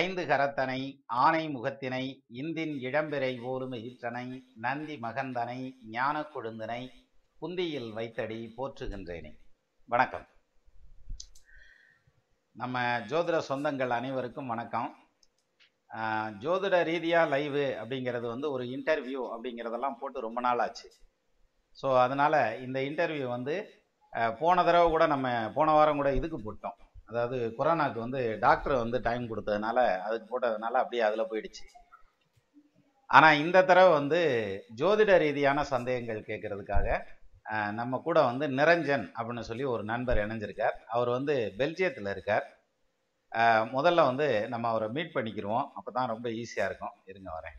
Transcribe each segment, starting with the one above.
ஐந்து கரத்தனை ஆனை முகத்தினை இந்தின் இளம்பிரை போலுமிகிற்றனை நந்தி மகந்தனை ஞான கொழுந்தனை புந்தியில் வைத்தடி போற்றுகின்றேனே வணக்கம் நம்ம ஜோதிட சொந்தங்கள் அனைவருக்கும் வணக்கம் ஜோதிட ரீதியாக லைவு அப்படிங்கிறது வந்து ஒரு இன்டர்வியூ அப்படிங்கிறதெல்லாம் போட்டு ரொம்ப நாள் ஆச்சு ஸோ அதனால் இந்த இன்டர்வியூ வந்து போன தடவை கூட நம்ம போன வாரம் கூட இதுக்கு போட்டோம் அதாவது கொரோனாக்கு வந்து டாக்டர் வந்து டைம் கொடுத்ததுனால அதுக்கு போட்டதுனால அப்படியே அதில் போயிடுச்சு ஆனால் இந்த தடவை வந்து ஜோதிட ரீதியான சந்தேகங்கள் கேட்கறதுக்காக நம்ம கூட வந்து நிரஞ்சன் அப்படின்னு சொல்லி ஒரு நண்பர் இணைஞ்சிருக்கார் அவர் வந்து பெல்ஜியத்தில் இருக்கார் முதல்ல வந்து நம்ம அவரை மீட் பண்ணிக்கிடுவோம் அப்போ தான் ரொம்ப ஈஸியாக இருக்கும் இருங்க வரேன்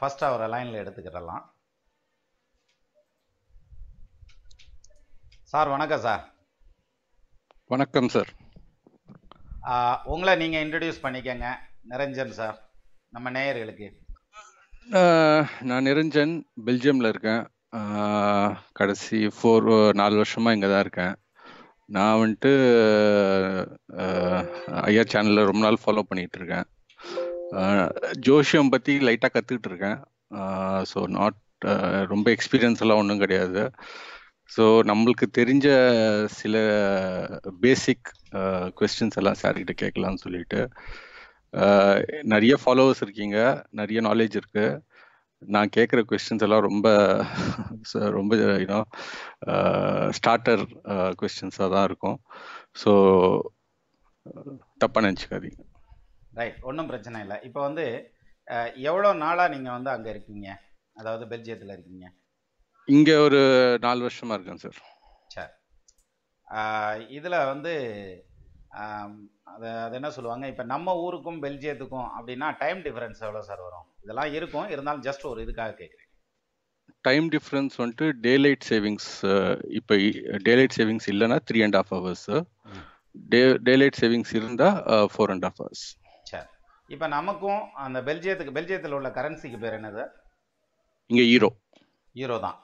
ஃபஸ்ட் அவரை லைனில் எடுத்துக்கிடலாம் சார் வணக்கம் சார் வணக்கம் சார் உங்களை நீங்கள் இன்ட்ரடியூஸ் பண்ணிக்கங்க நிரஞ்சன் சார் நம்ம நேயர்களுக்கு நான் நிரஞ்சன் பெல்ஜியமில் இருக்கேன் கடைசி ஃபோர் நாலு வருஷமாக இங்கே தான் இருக்கேன் நான் வந்துட்டு ஐயா சேனலில் ரொம்ப நாள் ஃபாலோ பண்ணிகிட்டு இருக்கேன் ஜோஷியம் பற்றி லைட்டாக கற்றுக்கிட்டு இருக்கேன் ஸோ நாட் ரொம்ப எக்ஸ்பீரியன்ஸ் எல்லாம் ஒன்றும் கிடையாது ஸோ நம்மளுக்கு தெரிஞ்ச சில பேசிக் கொஸ்டின்ஸ் எல்லாம் சார்கிட்ட கேட்கலாம்னு சொல்லிட்டு நிறைய ஃபாலோவர்ஸ் இருக்கீங்க நிறைய நாலேஜ் இருக்கு நான் கேட்குற கொஸ்டின்ஸ் எல்லாம் ரொம்ப ரொம்ப யூனோ ஸ்டார்டர் கொஸ்டின்ஸாக தான் இருக்கும் ஸோ தப்பாக நினச்சிக்காதீங்க ரைட் ஒன்றும் பிரச்சனை இல்லை இப்போ வந்து எவ்வளோ நாளாக நீங்கள் வந்து அங்கே இருக்கீங்க அதாவது பெல்ஜியத்தில் இருக்கீங்க இங்க ஒரு நாலு வருஷமா இருக்கேன் சார் சார் இதுல வந்து அது அது என்ன சொல்லுவாங்க இப்போ நம்ம ஊருக்கும் பெல்ஜியத்துக்கும் அப்படின்னா டைம் டிஃப்ரென்ஸ் எவ்வளோ சார் வரும் இதெல்லாம் இருக்கும் இருந்தாலும் ஜஸ்ட் ஒரு இதுக்காக கேட்குறேன் டைம் டிஃப்ரென்ஸ் வந்துட்டு டேலைட் சேவிங்ஸ் இப்போ டேலைட் சேவிங்ஸ் இல்லைன்னா three and half hours day daylight savings இருந்தால் ஃபோர் அண்ட் ஆஃப் ஹவர்ஸ் சரி இப்போ நமக்கும் அந்த பெல்ஜியத்துக்கு பெல்ஜியத்தில் உள்ள கரன்சிக்கு பேர் என்னது இங்கே ஹீரோ ஹீரோ தான்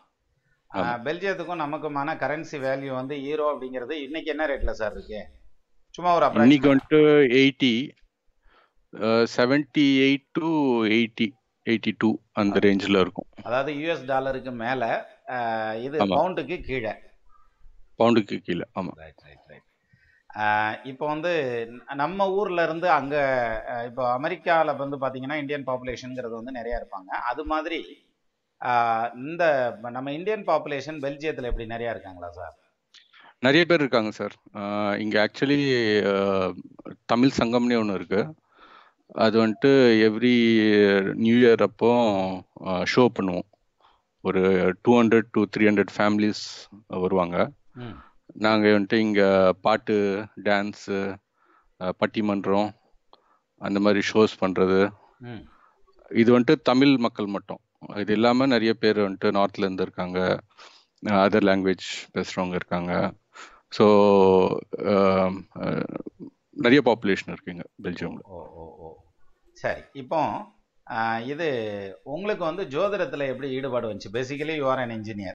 பெல்ஜியத்துக்கும் நமக்குமான கரன்சி வேல்யூ வந்து ஈரோ அப்படிங்கிறது இன்னைக்கு என்ன ரேட்ல சார் இருக்கு சும்மா ஒரு இன்னைக்கு வந்துட்டு eighty seventy eight to eighty eighty two அந்த ரேஞ்சில் இருக்கும் அதாவது யூஎஸ் டாலருக்கு மேல இது பவுண்டுக்கு கீழே பவுண்டுக்கு கீழே ஆமாம் ரைட் ரைட் ரைட் இப்போ வந்து நம்ம ஊர்ல இருந்து அங்க இப்போ அமெரிக்காவில் வந்து பார்த்தீங்கன்னா இந்தியன் பாப்புலேஷனுங்கிறது வந்து நிறைய இருப்பாங்க அது மாதிரி இந்த நம்ம இந்தியன் பாப்புலேஷன் பெல்ஜியத்தில் எப்படி நிறையா இருக்காங்களா சார் நிறைய பேர் இருக்காங்க சார் இங்கே ஆக்சுவலி தமிழ் சங்கம்னே ஒன்று இருக்கு அது வந்துட்டு எவ்ரி நியூ இயர் அப்போ ஷோ பண்ணுவோம் ஒரு two hundred two three hundred families வருவாங்க நாங்கள் வந்துட்டு இங்கே பாட்டு டான்ஸு பட்டிமன்றம் அந்த மாதிரி ஷோஸ் பண்ணுறது இது வந்துட்டு தமிழ் மக்கள் மட்டும் இது இல்லாமல் நிறைய பேர் வந்துட்டு நார்த்லேருந்து இருக்காங்க அதர் லாங்குவேஜ் பேசுகிறவங்க இருக்காங்க ஸோ um, நிறைய பாப்புலேஷன் இருக்குங்க பெல்ஜியமில் ஓ ஓ ஓ சரி இப்போ இது உங்களுக்கு வந்து ஜோதிடத்தில் எப்படி ஈடுபாடு வந்துச்சு பேசிக்கலி யூஆர் அன் இன்ஜினியர்